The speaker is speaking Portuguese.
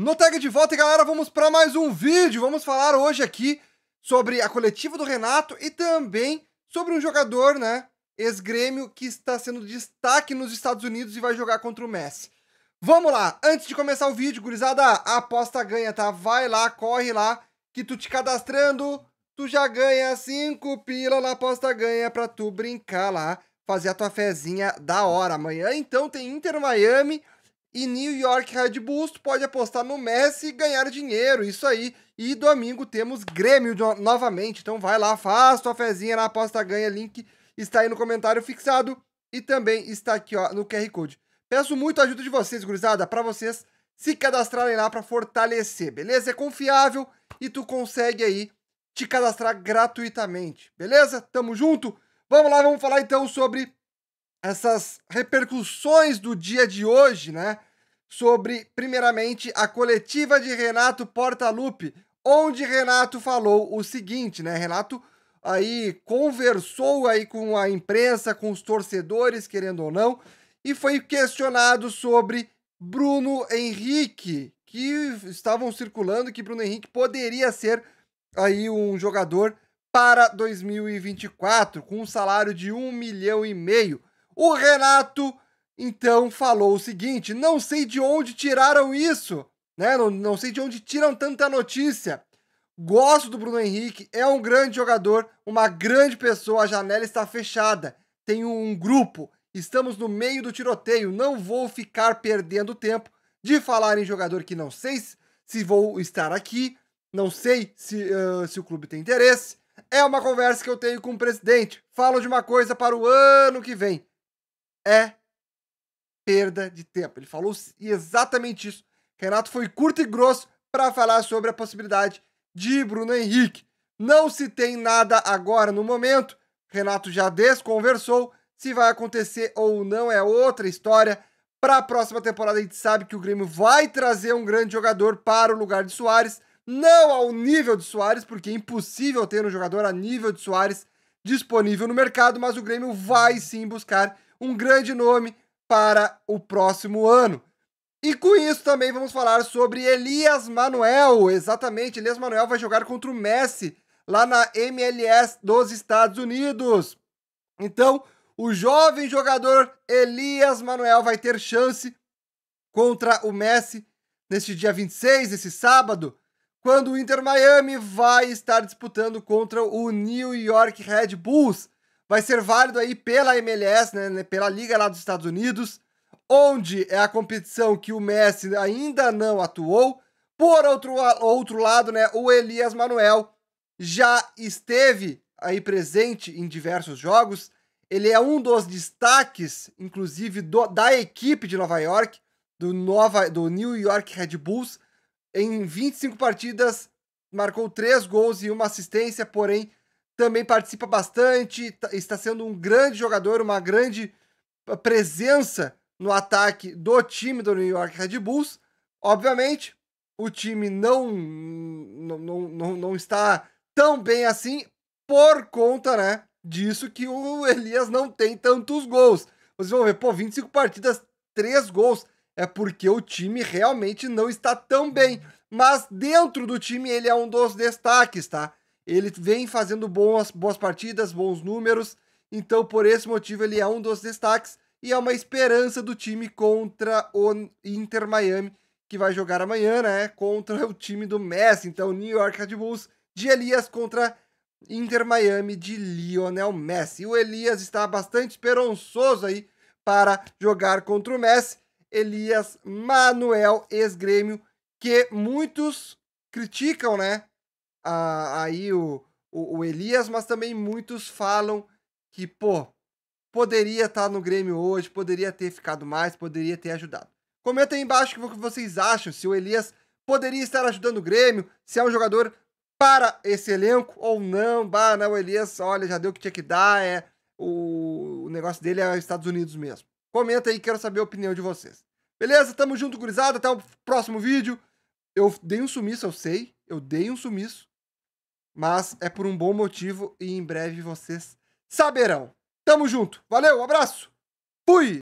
No Tag de Volta, galera, vamos para mais um vídeo. Vamos falar hoje aqui sobre a coletiva do Renato e também sobre um jogador, né, ex-grêmio, que está sendo destaque nos Estados Unidos e vai jogar contra o Messi. Vamos lá, antes de começar o vídeo, gurizada, a aposta ganha, tá? Vai lá, corre lá, que tu te cadastrando, tu já ganha 5 pila na aposta ganha para tu brincar lá, fazer a tua fezinha da hora. Amanhã, então, tem Inter Miami... E New York Red Bulls pode apostar no Messi e ganhar dinheiro, isso aí. E domingo temos Grêmio novamente, então vai lá, faz tua fezinha na aposta ganha, link está aí no comentário fixado e também está aqui ó, no QR Code. Peço muito a ajuda de vocês, gurizada, para vocês se cadastrarem lá para fortalecer, beleza? É confiável e tu consegue aí te cadastrar gratuitamente, beleza? Tamo junto? Vamos lá, vamos falar então sobre essas repercussões do dia de hoje, né? Sobre, primeiramente, a coletiva de Renato Portaluppi, onde Renato falou o seguinte, né? Renato aí conversou aí com a imprensa, com os torcedores, querendo ou não, e foi questionado sobre Bruno Henrique, que estavam circulando que Bruno Henrique poderia ser aí um jogador para 2024 com um salário de um milhão e meio. O Renato então falou o seguinte: não sei de onde tiraram isso, né? Não, não sei de onde tiram tanta notícia. Gosto do Bruno Henrique, é um grande jogador, uma grande pessoa, a janela está fechada. tem um grupo, estamos no meio do tiroteio, não vou ficar perdendo tempo de falar em jogador que não sei se vou estar aqui, não sei se, uh, se o clube tem interesse. É uma conversa que eu tenho com o presidente. Falo de uma coisa para o ano que vem é perda de tempo. Ele falou exatamente isso. Renato foi curto e grosso para falar sobre a possibilidade de Bruno Henrique. Não se tem nada agora no momento. Renato já desconversou. Se vai acontecer ou não é outra história. Para a próxima temporada, a gente sabe que o Grêmio vai trazer um grande jogador para o lugar de Soares. Não ao nível de Soares, porque é impossível ter um jogador a nível de Soares disponível no mercado, mas o Grêmio vai sim buscar um grande nome para o próximo ano. E com isso também vamos falar sobre Elias Manuel. Exatamente, Elias Manuel vai jogar contra o Messi lá na MLS dos Estados Unidos. Então, o jovem jogador Elias Manuel vai ter chance contra o Messi neste dia 26, esse sábado, quando o Inter Miami vai estar disputando contra o New York Red Bulls vai ser válido aí pela MLS, né, né, pela Liga lá dos Estados Unidos, onde é a competição que o Messi ainda não atuou. Por outro, outro lado, né, o Elias Manuel já esteve aí presente em diversos jogos. Ele é um dos destaques, inclusive, do, da equipe de Nova York, do, Nova, do New York Red Bulls. Em 25 partidas, marcou 3 gols e uma assistência, porém também participa bastante, tá, está sendo um grande jogador, uma grande ah, presença no ataque do time do New York Red Bulls. Obviamente, o time não, não, não, não está tão bem assim por conta né, disso que o Elias não tem tantos gols. Vocês vão ver, pô, 25 partidas, 3 gols. É porque o time realmente não está tão bem. Uhum. Mas dentro do time ele é um dos destaques, tá? Ele vem fazendo boas, boas partidas, bons números, então por esse motivo ele é um dos destaques e é uma esperança do time contra o Inter Miami, que vai jogar amanhã, né? Contra o time do Messi, então New York Red Bulls de Elias contra Inter Miami de Lionel Messi. O Elias está bastante esperançoso aí para jogar contra o Messi. Elias Manuel, ex-grêmio, que muitos criticam, né? a, aí o, o, o, Elias, mas também muitos falam que, pô, poderia estar tá no Grêmio hoje, poderia ter ficado mais, poderia ter ajudado. Comenta aí embaixo o que vocês acham, se o Elias poderia estar ajudando o Grêmio, se é um jogador para esse elenco ou não. Bah, não, né, o Elias, olha, já deu o que tinha que dar, é o, o negócio dele é Estados Unidos mesmo. Comenta aí, quero saber a opinião de vocês. Beleza? Tamo junto, gurizada. Até o próximo vídeo. Eu dei um sumiço, eu sei. Eu dei um sumiço, mas é por um bom motivo e em breve vocês saberão. Tamo junto. Valeu, abraço. Fui.